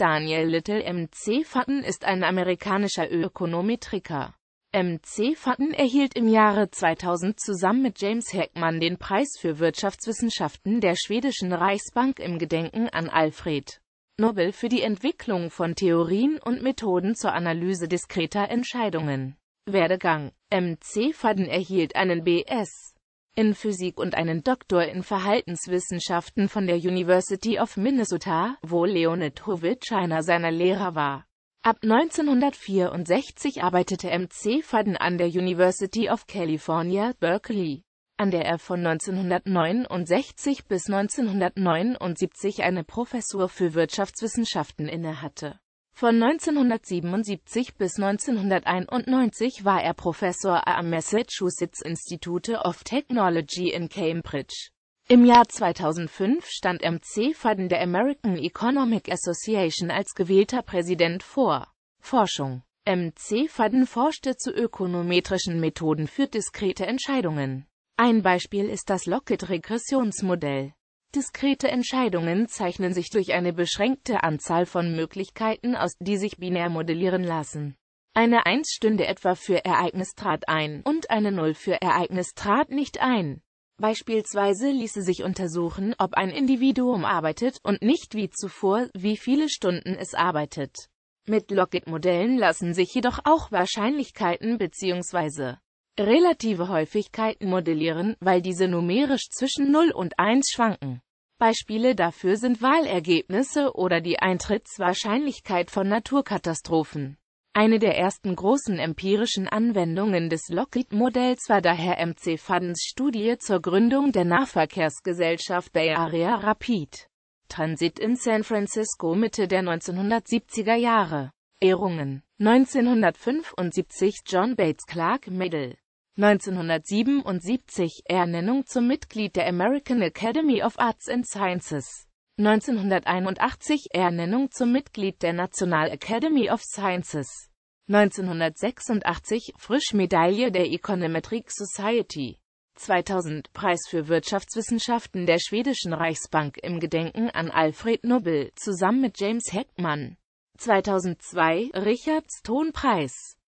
Daniel Little MC Fatten ist ein amerikanischer Ökonometriker. MC Fatten erhielt im Jahre 2000 zusammen mit James Heckmann den Preis für Wirtschaftswissenschaften der schwedischen Reichsbank im Gedenken an Alfred Nobel für die Entwicklung von Theorien und Methoden zur Analyse diskreter Entscheidungen. Werdegang MC Fadden erhielt einen B.S in Physik und einen Doktor in Verhaltenswissenschaften von der University of Minnesota, wo Leonid Hovitsch einer seiner Lehrer war. Ab 1964 arbeitete M.C. Faden an der University of California, Berkeley, an der er von 1969 bis 1979 eine Professur für Wirtschaftswissenschaften innehatte von 1977 bis 1991 war er Professor am Massachusetts Institute of Technology in Cambridge. Im Jahr 2005 stand M.C. Faden der American Economic Association als gewählter Präsident vor. Forschung M.C. Faden forschte zu ökonometrischen Methoden für diskrete Entscheidungen. Ein Beispiel ist das Lockett-Regressionsmodell. Diskrete Entscheidungen zeichnen sich durch eine beschränkte Anzahl von Möglichkeiten aus, die sich binär modellieren lassen. Eine 1 stünde etwa für Ereignis trat ein und eine 0 für Ereignis trat nicht ein. Beispielsweise ließe sich untersuchen, ob ein Individuum arbeitet und nicht wie zuvor, wie viele Stunden es arbeitet. Mit Lockit-Modellen lassen sich jedoch auch Wahrscheinlichkeiten bzw relative Häufigkeiten modellieren, weil diese numerisch zwischen 0 und 1 schwanken. Beispiele dafür sind Wahlergebnisse oder die Eintrittswahrscheinlichkeit von Naturkatastrophen. Eine der ersten großen empirischen Anwendungen des Lockheed-Modells war daher MC Faddens Studie zur Gründung der Nahverkehrsgesellschaft Bay Area Rapid Transit in San Francisco Mitte der 1970er Jahre. Ehrungen 1975 John Bates Clark Medal 1977 Ernennung zum Mitglied der American Academy of Arts and Sciences. 1981 Ernennung zum Mitglied der National Academy of Sciences. 1986 Frischmedaille der Econometric Society. 2000 Preis für Wirtschaftswissenschaften der Schwedischen Reichsbank im Gedenken an Alfred Nobel zusammen mit James Heckmann. 2002 Richards Tonpreis